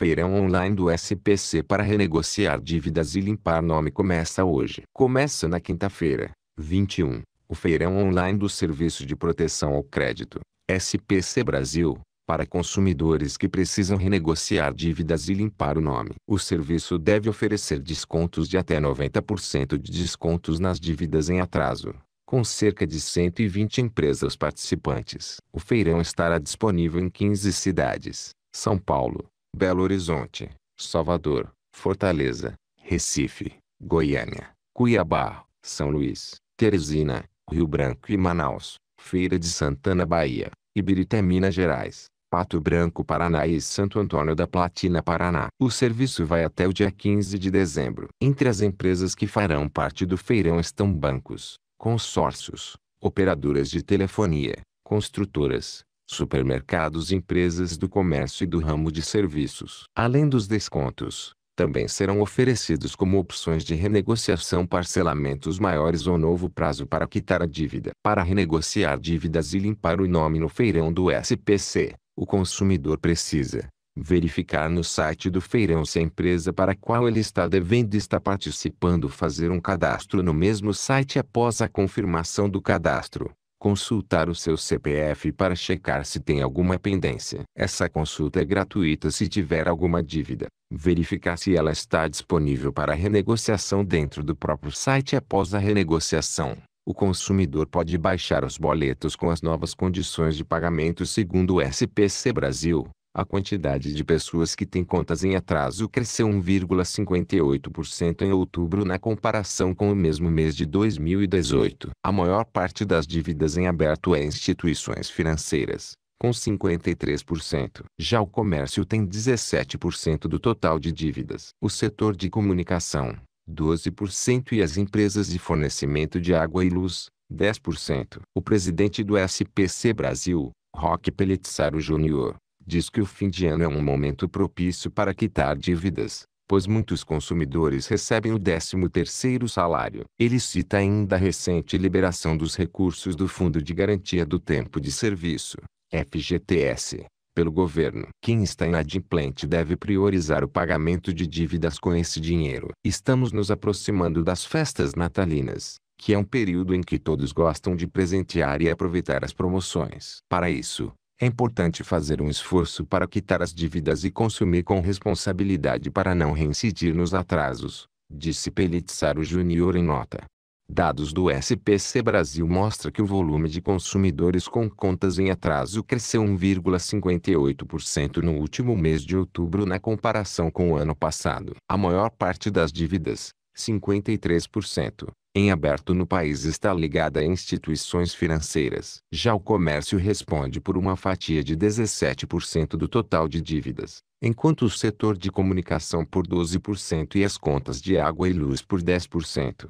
feirão online do SPC para renegociar dívidas e limpar nome começa hoje. Começa na quinta-feira, 21, o feirão online do Serviço de Proteção ao Crédito, SPC Brasil, para consumidores que precisam renegociar dívidas e limpar o nome. O serviço deve oferecer descontos de até 90% de descontos nas dívidas em atraso, com cerca de 120 empresas participantes. O feirão estará disponível em 15 cidades: São Paulo, Belo Horizonte, Salvador, Fortaleza, Recife, Goiânia, Cuiabá, São Luís, Teresina, Rio Branco e Manaus, Feira de Santana, Bahia, Ibirité, Minas Gerais, Pato Branco, Paraná e Santo Antônio da Platina, Paraná. O serviço vai até o dia 15 de dezembro. Entre as empresas que farão parte do feirão estão bancos, consórcios, operadoras de telefonia, construtoras, supermercados e empresas do comércio e do ramo de serviços. Além dos descontos, também serão oferecidos como opções de renegociação parcelamentos maiores ou novo prazo para quitar a dívida. Para renegociar dívidas e limpar o nome no feirão do SPC, o consumidor precisa verificar no site do feirão se a empresa para a qual ele está devendo está participando fazer um cadastro no mesmo site após a confirmação do cadastro consultar o seu CPF para checar se tem alguma pendência. Essa consulta é gratuita se tiver alguma dívida. Verificar se ela está disponível para renegociação dentro do próprio site após a renegociação. O consumidor pode baixar os boletos com as novas condições de pagamento segundo o SPC Brasil a quantidade de pessoas que têm contas em atraso cresceu 1,58% em outubro na comparação com o mesmo mês de 2018. A maior parte das dívidas em aberto é instituições financeiras, com 53%. Já o comércio tem 17% do total de dívidas. O setor de comunicação, 12% e as empresas de fornecimento de água e luz, 10%. O presidente do SPC Brasil, Roque Pelletzaro Júnior, diz que o fim de ano é um momento propício para quitar dívidas, pois muitos consumidores recebem o 13º salário. Ele cita ainda a recente liberação dos recursos do Fundo de Garantia do Tempo de Serviço, FGTS, pelo governo. Quem está inadimplente deve priorizar o pagamento de dívidas com esse dinheiro. Estamos nos aproximando das festas natalinas, que é um período em que todos gostam de presentear e aproveitar as promoções. Para isso, é importante fazer um esforço para quitar as dívidas e consumir com responsabilidade para não reincidir nos atrasos, disse Pellizzaro Júnior em nota. Dados do SPC Brasil mostra que o volume de consumidores com contas em atraso cresceu 1,58% no último mês de outubro na comparação com o ano passado. A maior parte das dívidas, 53%, em aberto no país está ligada a instituições financeiras. Já o comércio responde por uma fatia de 17% do total de dívidas, enquanto o setor de comunicação por 12% e as contas de água e luz por 10%.